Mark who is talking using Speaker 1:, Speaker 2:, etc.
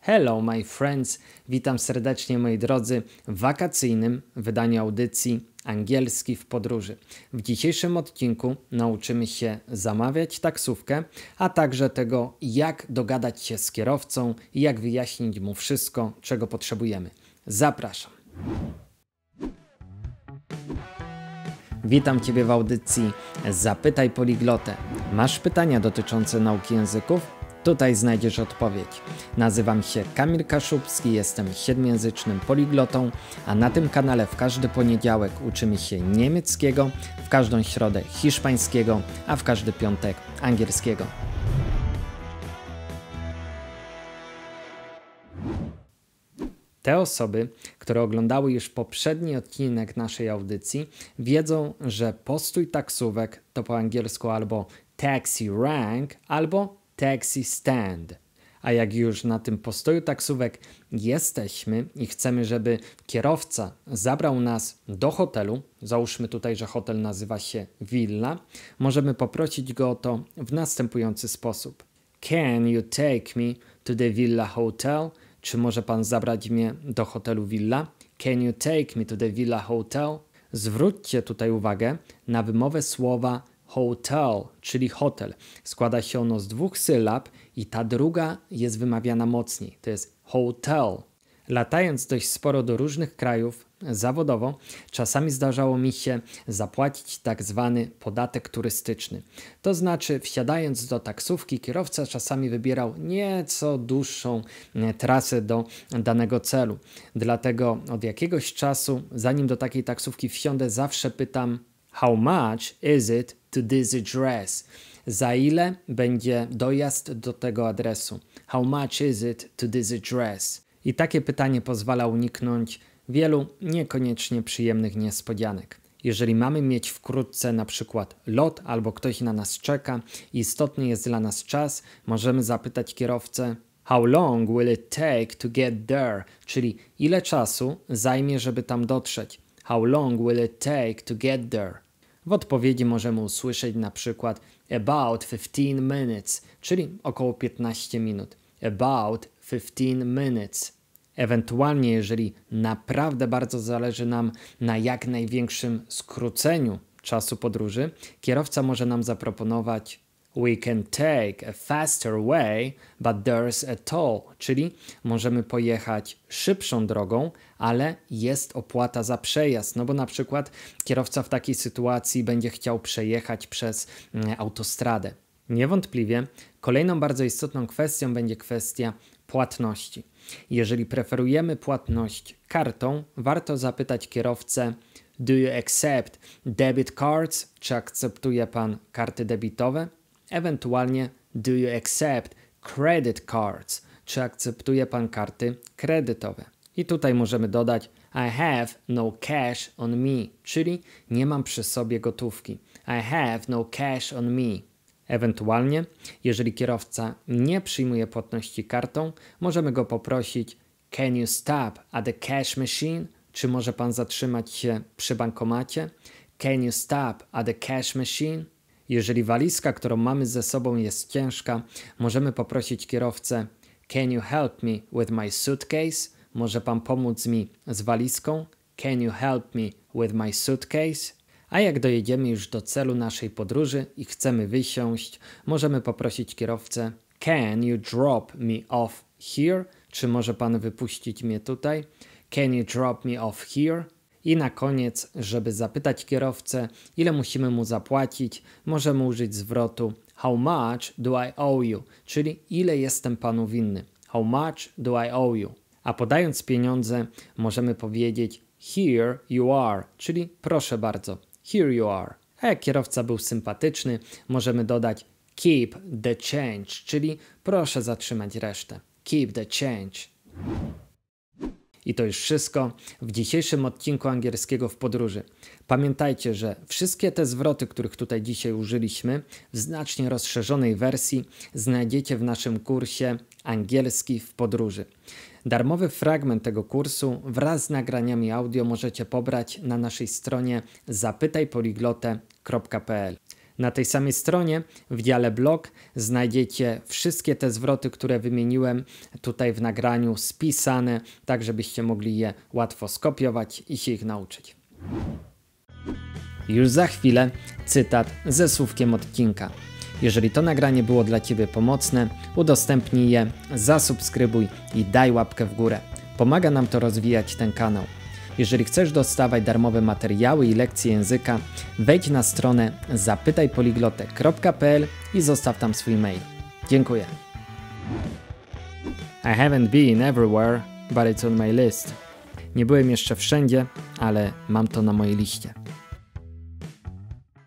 Speaker 1: Hello, my friends. Witam serdecznie, moi drodzy, w wakacyjnym wydaniu audycji Angielski w podróży. W dzisiejszym odcinku nauczymy się zamawiać taksówkę, a także tego, jak dogadać się z kierowcą i jak wyjaśnić mu wszystko, czego potrzebujemy. Zapraszam. Witam Ciebie w audycji Zapytaj Poliglotę. Masz pytania dotyczące nauki języków? Tutaj znajdziesz odpowiedź. Nazywam się Kamil Kaszubski, jestem siedmiojęzycznym poliglotą, a na tym kanale w każdy poniedziałek uczymy się niemieckiego, w każdą środę hiszpańskiego, a w każdy piątek angielskiego. Te osoby, które oglądały już poprzedni odcinek naszej audycji, wiedzą, że postój taksówek to po angielsku albo taxi rank, albo Taxi Stand. A jak już na tym postoju taksówek jesteśmy i chcemy, żeby kierowca zabrał nas do hotelu, załóżmy tutaj, że hotel nazywa się Villa, możemy poprosić go o to w następujący sposób. Can you take me to the Villa Hotel? Czy może pan zabrać mnie do hotelu Villa? Can you take me to the Villa Hotel? Zwróćcie tutaj uwagę na wymowę słowa hotel, czyli hotel. Składa się ono z dwóch sylab i ta druga jest wymawiana mocniej. To jest hotel. Latając dość sporo do różnych krajów zawodowo, czasami zdarzało mi się zapłacić tak zwany podatek turystyczny. To znaczy, wsiadając do taksówki, kierowca czasami wybierał nieco dłuższą e, trasę do danego celu. Dlatego od jakiegoś czasu, zanim do takiej taksówki wsiądę, zawsze pytam, How much is it to this address? Za ile będzie dojazd do tego adresu? How much is it to this address? I takie pytanie pozwala uniknąć wielu niekoniecznie przyjemnych niespodzianek. Jeżeli mamy mieć wkrótce na przykład lot albo ktoś na nas czeka i istotny jest dla nas czas, możemy zapytać kierowcę How long will it take to get there? Czyli ile czasu zajmie, żeby tam dotrzeć? How long will it take to get there? W odpowiedzi możemy usłyszeć na przykład about 15 minutes, czyli około 15 minut. About 15 minutes. Ewentualnie, jeżeli naprawdę bardzo zależy nam na jak największym skróceniu czasu podróży, kierowca może nam zaproponować we can take a faster way, but there's a toll, czyli możemy pojechać szybszą drogą, ale jest opłata za przejazd. No bo na przykład kierowca w takiej sytuacji będzie chciał przejechać przez mm, autostradę. Niewątpliwie kolejną bardzo istotną kwestią będzie kwestia płatności. Jeżeli preferujemy płatność kartą, warto zapytać kierowcę, Do you accept debit cards? Czy akceptuje Pan karty debitowe? Ewentualnie do you accept credit cards? Czy akceptuje pan karty kredytowe? I tutaj możemy dodać I have no cash on me, czyli nie mam przy sobie gotówki. I have no cash on me. Ewentualnie, jeżeli kierowca nie przyjmuje płatności kartą, możemy go poprosić Can you stop at the cash machine? Czy może pan zatrzymać się przy bankomacie? Can you stop at the cash machine? Jeżeli walizka, którą mamy ze sobą jest ciężka, możemy poprosić kierowcę Can you help me with my suitcase? Może pan pomóc mi z walizką? Can you help me with my suitcase? A jak dojedziemy już do celu naszej podróży i chcemy wysiąść, możemy poprosić kierowcę Can you drop me off here? Czy może pan wypuścić mnie tutaj? Can you drop me off here? I na koniec, żeby zapytać kierowcę, ile musimy mu zapłacić, możemy użyć zwrotu How much do I owe you? czyli ile jestem panu winny. How much do I owe you? A podając pieniądze, możemy powiedzieć Here you are, czyli proszę bardzo, here you are. A jak kierowca był sympatyczny, możemy dodać Keep the change, czyli proszę zatrzymać resztę. Keep the change. I to już wszystko w dzisiejszym odcinku angielskiego w podróży. Pamiętajcie, że wszystkie te zwroty, których tutaj dzisiaj użyliśmy, w znacznie rozszerzonej wersji znajdziecie w naszym kursie Angielski w podróży. Darmowy fragment tego kursu wraz z nagraniami audio możecie pobrać na naszej stronie zapytajpoliglotę.pl. Na tej samej stronie w dziale blog znajdziecie wszystkie te zwroty, które wymieniłem tutaj w nagraniu, spisane, tak żebyście mogli je łatwo skopiować i się ich nauczyć. Już za chwilę cytat ze słówkiem odcinka. Jeżeli to nagranie było dla Ciebie pomocne, udostępnij je, zasubskrybuj i daj łapkę w górę. Pomaga nam to rozwijać ten kanał. Jeżeli chcesz dostawać darmowe materiały i lekcje języka, wejdź na stronę zapytajpoliglotę.pl i zostaw tam swój mail. Dziękuję. I haven't been everywhere, but it's on my list. Nie byłem jeszcze wszędzie, ale mam to na mojej liście.